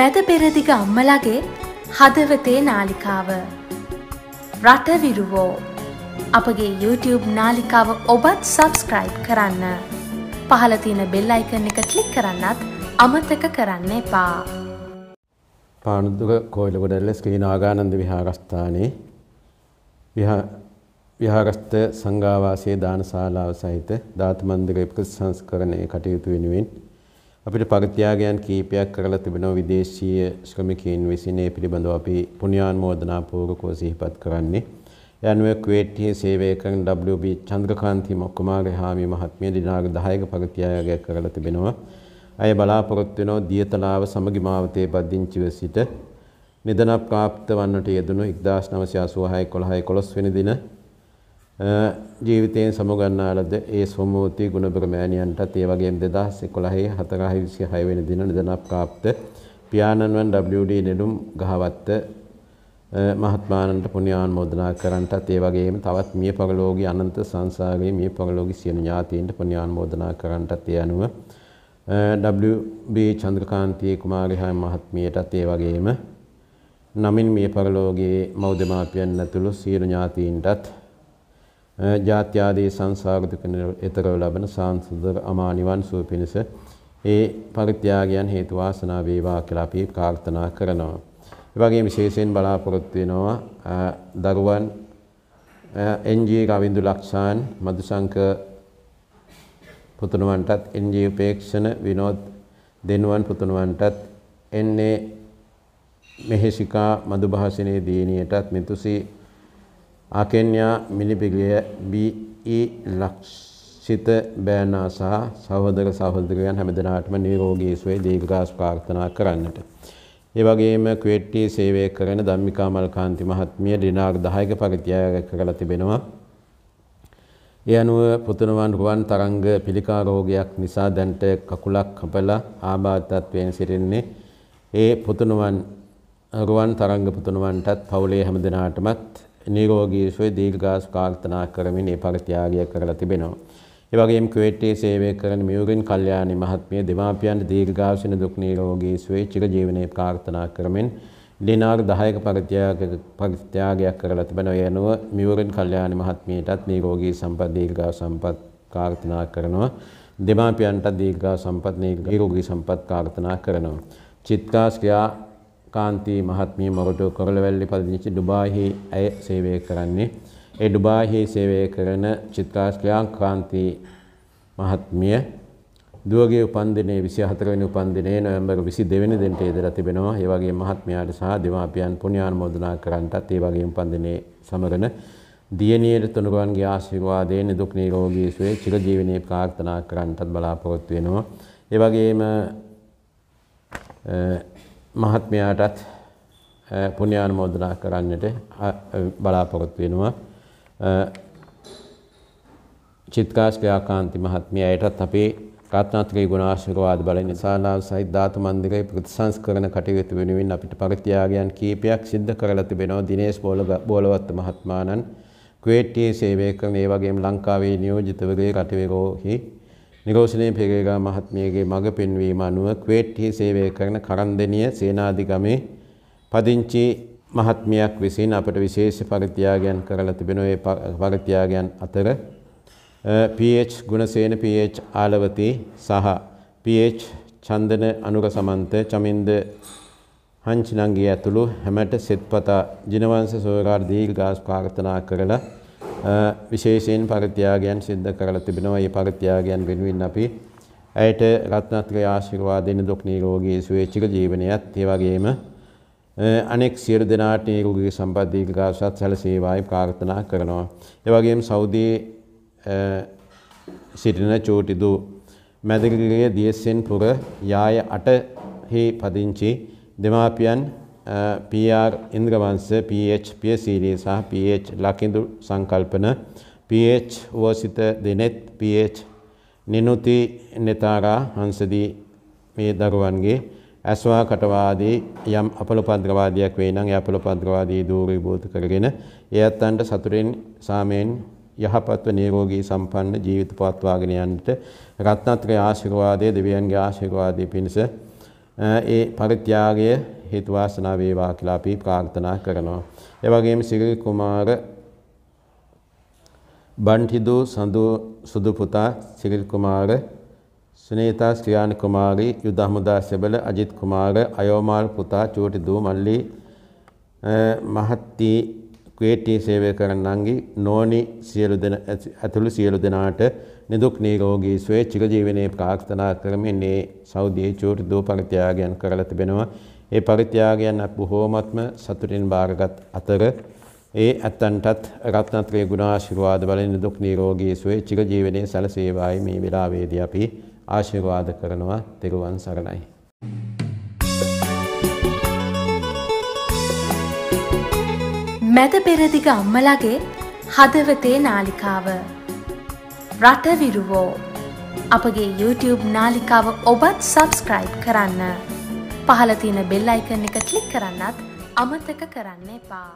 මැද පෙරදිග අම්මලගේ හදවතේ නාලිකාව. රටවිරුවෝ අපගේ YouTube නාලිකාව ඔබත් සබස්ක්‍රයිබ් කරන්න. පහලතින බෙල්ලයිකන එක කලික් කරන්නත් අමතක කරන්න එපා. පානුදුක කෝයිලගොඩල්ල ස්ක්‍රී නාගානන්ද විහාගස්ථානයේ විහාගස්ත සංඝාවාසයේ දානශාලාව සහිත ධාතුමන්දක එක්ක සංස්කරණය කටයුතු වෙනුවෙන් අපිට පරිත්‍යාගයන් කීපයක් කරලා තිබෙනවා විදේශීය ශ්‍රමිකයින් විසින් ඒ පිළිබඳව අපි පුණ්‍යානුමෝදනාපූර්වකව සිහිපත් කරන්නේ. යනුවේ කුවේට්ටියේ සේවය කරන WB චන්ද්‍රකාන්ති මොක්කමාගේ හාමි මහත්මිය දිනාග 10ක පරිත්‍යාගයක් කරලා තිබෙනවා. අය බලාපොරොත්තු වෙනවා දියතලාව සමගි මාවතේ පදිංචිව සිට නිදන ප්‍රාප්ත වන්නට යෙදුණු 1986 11 වෙනි දින ජීවිතයෙන් සමුගන්නාලද ඒ සොමෝති ගුණබර මෑණියන්ටත් ඒ වගේම 2011 4 26 වෙනි දින නිදනක් પ્રાપ્ત පියාණන් වන් WD නෙළුම් ගහවත්ත මහත්මානන්ට පුණ්‍යානුමෝදනා කරන්ටත් ඒ වගේම තවත් මිය පරලෝකී අනන්ත සංසාරයේ මිය පරලෝකී සියලු ඥාතීන්ට පුණ්‍යානුමෝදනා කරන්ටත් ඒ අනුව WB චන්ද්‍රකාන්තී කුමාරහා මහත්මියටත් ඒ වගේම නමින් මිය පරලෝකයේ මව් දෙමාපියන් ඇතුළු සියලු ඥාතීන්ටත් ජාත්‍යාදී සංසාර දුක නිරතරව ලබන සාන්සුදර අමා නිවන් සුව පිණිස ඒ පරිත්‍යාගයන් හේතු වාසනා වේවා කියලා අපි ප්‍රාර්ථනා කරනවා. ඒ වගේම විශේෂයෙන් බලාපොරොත්තු වෙනවා දරුවන් එන්ජී රවින්දු ලක්ෂාන් මදුසංක පුතුණුවන්ටත් එන්ජී උපේක්ෂණ විනෝද් දෙනුවන් පුතුණුවන්ටත් එන්නේ මෙහෙසිකා මදුභාෂණයේ දිනියටත් මෙතුසි ආකෙන්යා මිලිපිගිය බී.ඊ. ලක්ෂිත බෑනා සහ සහෝදර සහෝදරියන් හැමදෙනාටම නිරෝගී සුවය දීර්ඝාසු ප්‍රාර්ථනා කරන්නට. ඒ වගේම ක්වෙට්ටි සේවය කරන ධම්මිකා මල්කාන්ති මහත්මිය දිනාංක 10ක පරිත්‍යාග කරලා තිබෙනවා. ඒ අනුව පුතුණුවන් රුවන් තරංග පිළිකා රෝගයක් නිසා දැන්ට කකුලක් කපලා ආබාධත්වයෙන් සිටින්නේ. ඒ පුතුණුවන් රුවන් තරංග පුතුණුවන්ටත් පවුලේ හැමදෙනාටමත් නිරෝගී සුවය දීර්ඝාසු ප්‍රාර්ථනා කරමින් ඒ පරිත්‍යාගය කරලා තිබෙනවා. ඒ වගේම කුවේට්ටේ සේවය කරන මියුරින් කල්යාණි මහත්මිය දෙමාපියන් දීර්ඝාසුන දුක් නිරෝගී සුවය චිරජීවනයේ ප්‍රාර්ථනා කරමින් දිනාර 10ක පරිත්‍යාග පරිත්‍යාගයක් කරලා තිබෙනවා. ඒ අනුව මියුරින් කල්යාණි මහත්මියටත් නිරෝගී සම්පත් දීර්ඝාසු සම්පත් ප්‍රාර්ථනා කරනවා. දෙමාපියන්ට දීර්ඝාසු සම්පත් නිරෝගී සම්පත් ප්‍රාර්ථනා කරනවා. චිත්කාස්ක්‍රියා කාන්ති මහත්මිය මොරටු කොරළවැල්ලි පදිංචි ඩුබායිහි ඇය සේවය කරන්නේ. ඒ ඩුබායිහි සේවය කරන චිත්‍රාශ්‍රයා කාන්ති මහත්මිය දුවගේ උපන්දිනයේ 24 වෙනි උපන්දිනයේ නොවැම්බර් 22 වෙනි දිනට ඉදලා තිබෙනවා. ඒ වගේම මහත්මයාට සහ දෙමාපියන් පුණ්‍යානුමෝදනා කරන්ටත් ඒ වගේම උපන්දිනයේ සමරන දියණියට තුනුරුවන්ගේ ආශිර්වාදයෙන් දුක් නිරෝගී සුවය චිරජීවනයේ ප්‍රාර්ථනා කරන්ටත් බලාපොරොත්තු වෙනවා. ඒ වගේම මහත්මයාටත් පුණ්‍යානුමෝදනා කරන්නට බලාපොරොත්තු වෙනවා. චිත්කාස් ව්‍යාකාන්ති මහත්මියයටත් අපේ රත්නාත්‍රී ගුණාශිර්වාද බලය නිසා නාව සහිත ධාතු මන්දිරයේ ප්‍රතිසංස්කරණ කටයුතු වෙනුවෙන් අපිට පරිත්‍යාගයන් කීපයක් සිද්ධ කරලා තිබෙනවා දිනේෂ් බෝලවත්ත මහත්මාණන් කුවේට්ටියේ සේවය කරන ඒ වගේම ලංකාවේ නියෝජිතවරේ රටවිරෝහි නිගෝෂණයේ පෙරේරා මහත්මියගේ මඟ පෙන්වීම අනුව ක්වේට්හි සේවය කරන කරන්දෙනිය සේනාධිගමේ පදිංචි මහත්මියක් විසින් අපට විශේෂ පරිත්‍යාගයන් කරලා තිබෙන ඒ පරිත්‍යාගයන් අතර PH ගුණසේන PH ආලවති සහ PH චන්දන අනුග සමන්ත චමින්ද හංචිනංගේ ඇතුළු හැමට සෙත්පතා ජිනවංශ සෝරාර් දීර්ඝාස් ප්‍රාර්ථනා කරලා විශේෂයෙන් පරිත්‍යාගයන් සිද්ධ කරලා තිබෙනවා. මේ පරිත්‍යාගයන් වෙනුවෙන් අපි ඇයට රත්නත්‍රය ආශිර්වාදයෙන් දුක් නිරෝගී සුවය ජීවනයත් ඒ වගේම අනෙක් සියලු දෙනාට නිරෝගී සම්පත් දීර්ඝාසත් සැලසේවායි ප්‍රාර්ථනා කරනවා. ඒ වගේම සෞදි සිටින චෝටිදු මැදිරිගිරිය දියසෙන්පුර යාය 8 හි පදිංචි දෙමාපියන් PR ඉන්ද්‍රවංශ PH පියශීලී සහ PH ලකිඳු සංකල්පන PH වසිත දෙනෙත් PH නිනුති නෙතාරා හංසදී මේ දරුවන්ගේ ඇස්වා කටවාදී යම් අපලපද්‍රවාදයක් වේ නම් ඒ අපලපද්‍රවාදී දූරීභූත කරගෙන ඒ අත්තන්ට සතුරෙන් සාමයෙන් යහපත්ව නිරෝගී සම්පන්න ජීවිත පවත්වාගෙන යන්නට රත්නත්‍රය ආශිර්වාදයේ දෙවියන්ගේ ආශිර්වාදයේ පිණිස ඒ පරිත්‍යාගය හේතු වාසනා වේවා කියලා අපි ප්‍රාර්ථනා කරනවා. ඒ වගේම සිරිල් කුමාර බණ්ඩිදු සඳු සුදු පුතා සිරිල් කුමාර සුනේතා ශ්‍රියාන කුමාරි යුද හමුදා සෙබල අජිත් කුමාර අයෝමාල් පුතා චූටි දූ මල්ලි මහත්ති ක්වේටි සේවය කරන්නන්ගේ නෝනි සියලු දෙන ඇතුළු සියලු දෙනාට නිදුක් නිරෝගී සුවය චිරජීවනයේ ප්‍රාර්ථනා කරමින් මේ සෞදී චූර්දෝ පරිත්‍යාගයන් කරලා තිබෙනවා. ඒ පරිත්‍යාගයන් බොහෝමත්ම සතුටින් බාරගත් අතර ඒ ඇත්තන්ටත් රත්නත්‍රයේ ගුණාශිර්වාද වලින් නිදුක් නිරෝගී සුවය චිරජීවනයේ සැලසේවායි මේ වෙලාවේදී අපි ආශිර්වාද කරනවා. තෙරුවන් සරණයි. මැද පෙරදිග අම්මලගේ හදවතේ නාලිකාව රටවිරුවෝ. අපගේ YouTube නාලිකාව ඔබත් සබස්ක්‍රයිබ් කරන්න. පහලතින බෙල්ලයිකන එක කලික් කරන්නත් අමතක කරන්න එපා.